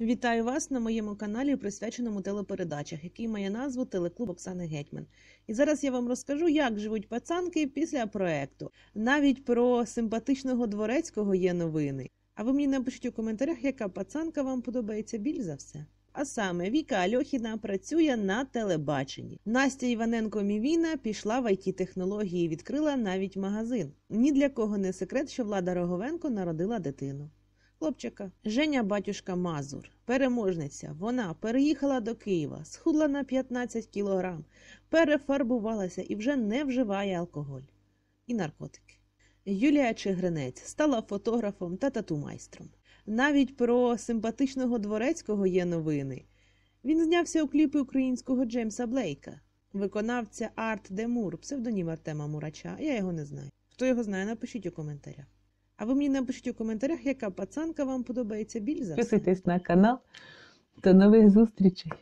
Вітаю вас на моєму каналі, присвяченому телепередачах, який має назву Телеклуб Оксани Гетьман. І зараз я вам розкажу, як живуть пацанки після проекту. Навіть про симпатичного дворецького є новини. А ви мені напишіть у коментарях, яка пацанка вам подобається більш за все. А саме Віка Альохіна працює на телебаченні. Настя Іваненко Мівіна пішла в it технології, відкрила навіть магазин. Ні для кого не секрет, що влада Роговенко народила дитину хлопчика. Женя батюшка Мазур, переможниця. Вона переїхала до Києва, схудла на 15 кілограм, перефарбувалася і вже не вживає алкоголь і наркотики. Юлія Чигринець стала фотографом та тату-майстром. Навіть про симпатичного дворецького є новини. Він знявся у кліпі українського Джеймса Блейка, виконавця Арт Демур, псевдонім Артема Мурача. Я його не знаю. Хто його знає, напишіть у коментарях. А ви мені напишіть у коментарях, яка пацанка вам подобається більше. Підписуйтесь на канал. До нових зустрічей!